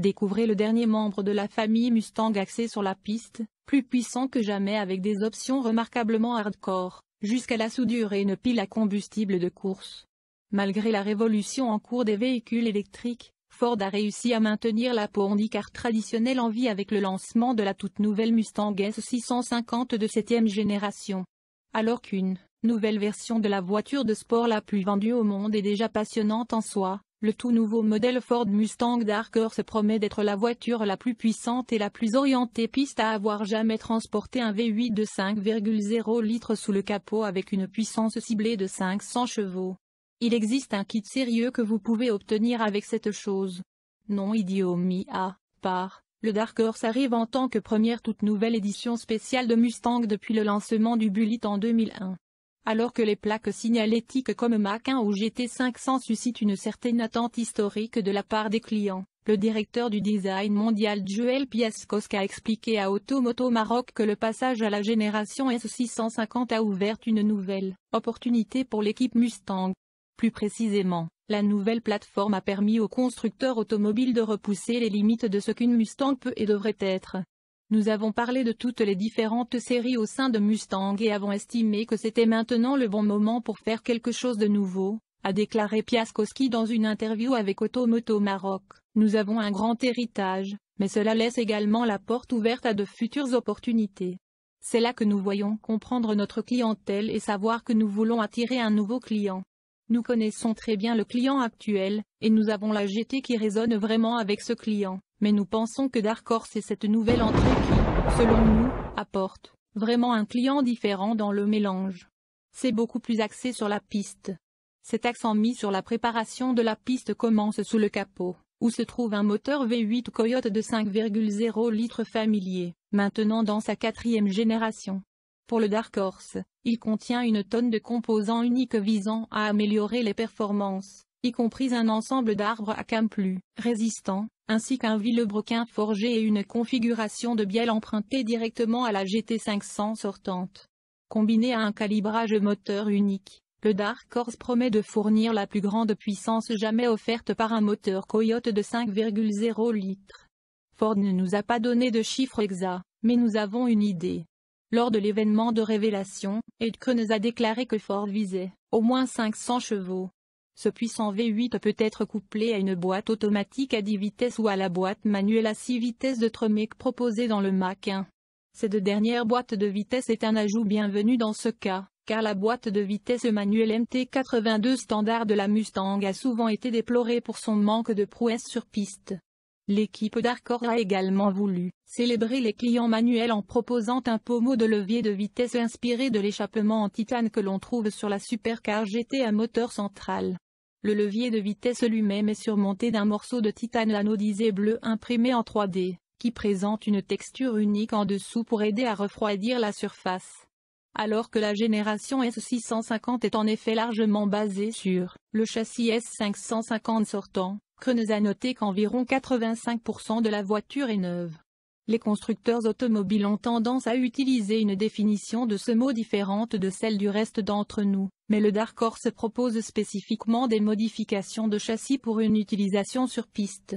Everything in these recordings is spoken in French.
Découvrez le dernier membre de la famille Mustang axé sur la piste, plus puissant que jamais avec des options remarquablement hardcore, jusqu'à la soudure et une pile à combustible de course. Malgré la révolution en cours des véhicules électriques, Ford a réussi à maintenir la peau handicap traditionnelle en vie avec le lancement de la toute nouvelle Mustang S650 de 7ème génération. Alors qu'une nouvelle version de la voiture de sport la plus vendue au monde est déjà passionnante en soi, le tout nouveau modèle Ford Mustang Dark Horse promet d'être la voiture la plus puissante et la plus orientée piste à avoir jamais transporté un V8 de 5,0 litres sous le capot avec une puissance ciblée de 500 chevaux. Il existe un kit sérieux que vous pouvez obtenir avec cette chose. Non idiomie à part. Le Dark Horse arrive en tant que première toute nouvelle édition spéciale de Mustang depuis le lancement du Bullitt en 2001 alors que les plaques signalétiques comme Mac1 ou GT500 suscitent une certaine attente historique de la part des clients. Le directeur du design mondial Joel Piaskowska a expliqué à Automoto Maroc que le passage à la génération S650 a ouvert une nouvelle opportunité pour l'équipe Mustang. Plus précisément, la nouvelle plateforme a permis aux constructeurs automobiles de repousser les limites de ce qu'une Mustang peut et devrait être. Nous avons parlé de toutes les différentes séries au sein de Mustang et avons estimé que c'était maintenant le bon moment pour faire quelque chose de nouveau, a déclaré Piaskowski dans une interview avec Automoto Maroc. Nous avons un grand héritage, mais cela laisse également la porte ouverte à de futures opportunités. C'est là que nous voyons comprendre notre clientèle et savoir que nous voulons attirer un nouveau client. Nous connaissons très bien le client actuel, et nous avons la GT qui résonne vraiment avec ce client mais nous pensons que Dark Horse est cette nouvelle entrée qui, selon nous, apporte vraiment un client différent dans le mélange. C'est beaucoup plus axé sur la piste. Cet accent mis sur la préparation de la piste commence sous le capot, où se trouve un moteur V8 Coyote de 5,0 litres familier, maintenant dans sa quatrième génération. Pour le Dark Horse, il contient une tonne de composants uniques visant à améliorer les performances, y compris un ensemble d'arbres à cames plus résistants, ainsi qu'un vilebrequin forgé et une configuration de bielle empruntée directement à la GT500 sortante. Combiné à un calibrage moteur unique, le Dark Horse promet de fournir la plus grande puissance jamais offerte par un moteur Coyote de 5,0 litres. Ford ne nous a pas donné de chiffres exacts, mais nous avons une idée. Lors de l'événement de révélation, Edke nous a déclaré que Ford visait au moins 500 chevaux. Ce puissant V8 peut être couplé à une boîte automatique à 10 vitesses ou à la boîte manuelle à 6 vitesses de Tremec proposée dans le Mac 1. Cette dernière boîte de vitesse est un ajout bienvenu dans ce cas, car la boîte de vitesse manuelle MT82 standard de la Mustang a souvent été déplorée pour son manque de prouesse sur piste. L'équipe d'Arcor a également voulu célébrer les clients manuels en proposant un pommeau de levier de vitesse inspiré de l'échappement en titane que l'on trouve sur la supercar GT à moteur central. Le levier de vitesse lui-même est surmonté d'un morceau de titane anodisé bleu imprimé en 3D, qui présente une texture unique en dessous pour aider à refroidir la surface. Alors que la génération S650 est en effet largement basée sur le châssis S550 sortant, nous a noté qu'environ 85% de la voiture est neuve. Les constructeurs automobiles ont tendance à utiliser une définition de ce mot différente de celle du reste d'entre nous, mais le Dark Horse propose spécifiquement des modifications de châssis pour une utilisation sur piste.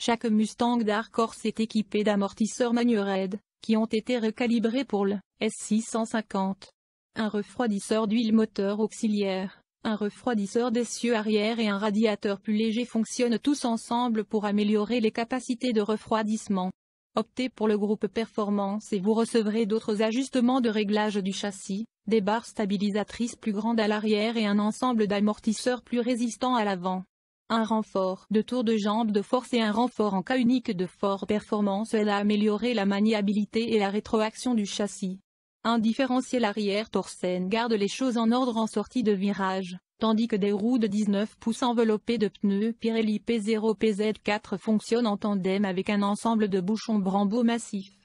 Chaque Mustang Dark Horse est équipé d'amortisseurs Manured, qui ont été recalibrés pour le S650. Un refroidisseur d'huile moteur auxiliaire un refroidisseur d'essieu arrière et un radiateur plus léger fonctionnent tous ensemble pour améliorer les capacités de refroidissement. Optez pour le groupe Performance et vous recevrez d'autres ajustements de réglage du châssis, des barres stabilisatrices plus grandes à l'arrière et un ensemble d'amortisseurs plus résistants à l'avant. Un renfort de tour de jambe de force et un renfort en cas unique de fort performance aident à améliorer la maniabilité et la rétroaction du châssis. Un différentiel arrière Torsen garde les choses en ordre en sortie de virage, tandis que des roues de 19 pouces enveloppées de pneus Pirelli P0 PZ4 fonctionnent en tandem avec un ensemble de bouchons Brembo massifs.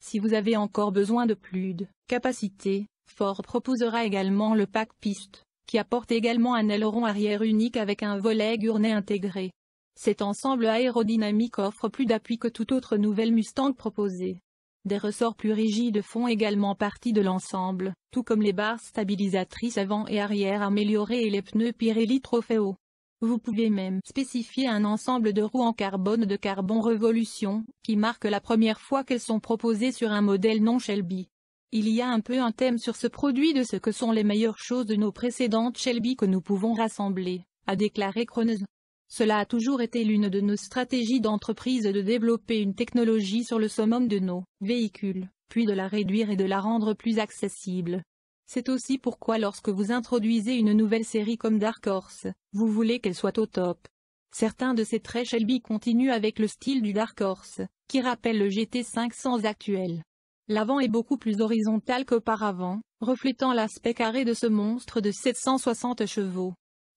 Si vous avez encore besoin de plus de capacité, Ford proposera également le pack piste, qui apporte également un aileron arrière unique avec un volet gurné intégré. Cet ensemble aérodynamique offre plus d'appui que toute autre nouvelle Mustang proposée. Des ressorts plus rigides font également partie de l'ensemble, tout comme les barres stabilisatrices avant et arrière améliorées et les pneus Pirelli Trofeo. Vous pouvez même spécifier un ensemble de roues en carbone de Carbon Revolution, qui marque la première fois qu'elles sont proposées sur un modèle non Shelby. Il y a un peu un thème sur ce produit de ce que sont les meilleures choses de nos précédentes Shelby que nous pouvons rassembler, a déclaré Croneuse. Cela a toujours été l'une de nos stratégies d'entreprise de développer une technologie sur le summum de nos véhicules, puis de la réduire et de la rendre plus accessible. C'est aussi pourquoi lorsque vous introduisez une nouvelle série comme Dark Horse, vous voulez qu'elle soit au top. Certains de ces traits Shelby continuent avec le style du Dark Horse, qui rappelle le GT500 actuel. L'avant est beaucoup plus horizontal qu'auparavant, reflétant l'aspect carré de ce monstre de 760 chevaux.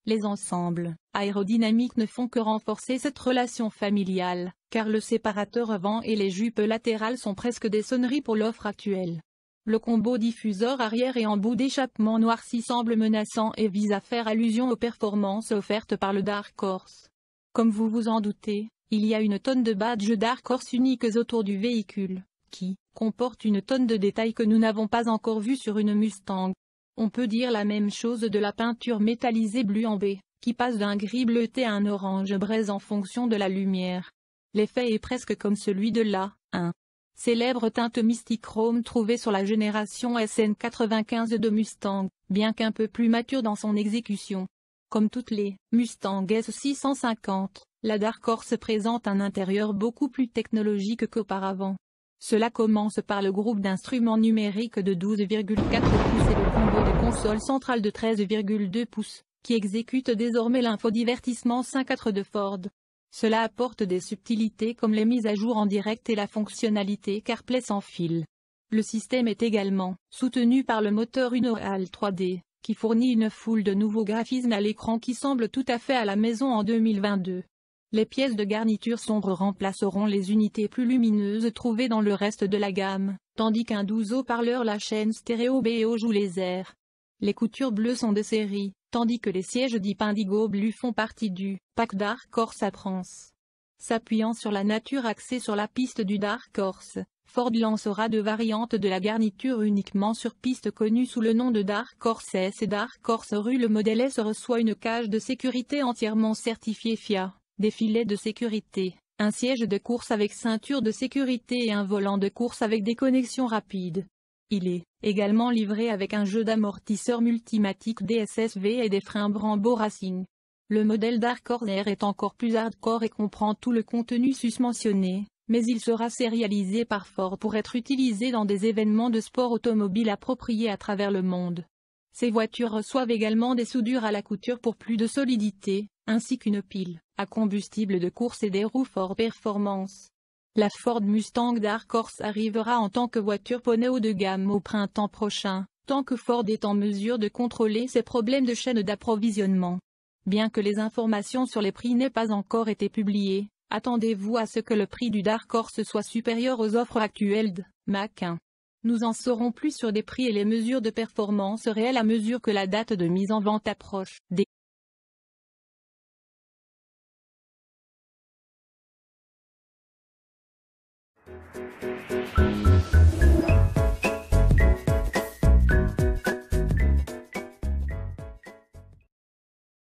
Les ensembles aérodynamiques ne font que renforcer cette relation familiale, car le séparateur avant et les jupes latérales sont presque des sonneries pour l'offre actuelle. Le combo diffuseur arrière et en bout d'échappement noirci semble menaçant et vise à faire allusion aux performances offertes par le Dark Horse. Comme vous vous en doutez, il y a une tonne de badges Dark Horse uniques autour du véhicule, qui comporte une tonne de détails que nous n'avons pas encore vus sur une Mustang. On peut dire la même chose de la peinture métallisée bleu en B, qui passe d'un gris bleuté à un orange braise en fonction de la lumière. L'effet est presque comme celui de la 1 célèbre teinte Chrome trouvée sur la génération SN95 de Mustang, bien qu'un peu plus mature dans son exécution. Comme toutes les Mustang S650, la Dark Horse présente un intérieur beaucoup plus technologique qu'auparavant. Cela commence par le groupe d'instruments numériques de 12,4 pouces et le combo de console centrale de 13,2 pouces, qui exécute désormais l'infodivertissement 5-4 de Ford. Cela apporte des subtilités comme les mises à jour en direct et la fonctionnalité CarPlay sans fil. Le système est également soutenu par le moteur Unreal 3D, qui fournit une foule de nouveaux graphismes à l'écran qui semble tout à fait à la maison en 2022. Les pièces de garniture sombre remplaceront les unités plus lumineuses trouvées dans le reste de la gamme, tandis qu'un 12 haut-parleur la chaîne stéréo BO joue les airs. Les coutures bleues sont de série, tandis que les sièges Deep Indigo font partie du pack Dark Horse à France. S'appuyant sur la nature axée sur la piste du Dark Horse, Ford lancera deux variantes de la garniture uniquement sur piste connue sous le nom de Dark Horse S et Dark Horse Rue. Le modèle S reçoit une cage de sécurité entièrement certifiée FIA des filets de sécurité, un siège de course avec ceinture de sécurité et un volant de course avec des connexions rapides. Il est également livré avec un jeu d'amortisseurs multimatique DSSV et des freins Brembo Racing. Le modèle Dark Corner est encore plus hardcore et comprend tout le contenu susmentionné, mais il sera sérialisé par Ford pour être utilisé dans des événements de sport automobile appropriés à travers le monde. Ces voitures reçoivent également des soudures à la couture pour plus de solidité, ainsi qu'une pile à combustible de course et des roues fort Performance. La Ford Mustang Dark Horse arrivera en tant que voiture poney haut de gamme au printemps prochain, tant que Ford est en mesure de contrôler ses problèmes de chaîne d'approvisionnement. Bien que les informations sur les prix n'aient pas encore été publiées, attendez-vous à ce que le prix du Dark Horse soit supérieur aux offres actuelles de Mac Nous en saurons plus sur des prix et les mesures de performance réelles à mesure que la date de mise en vente approche.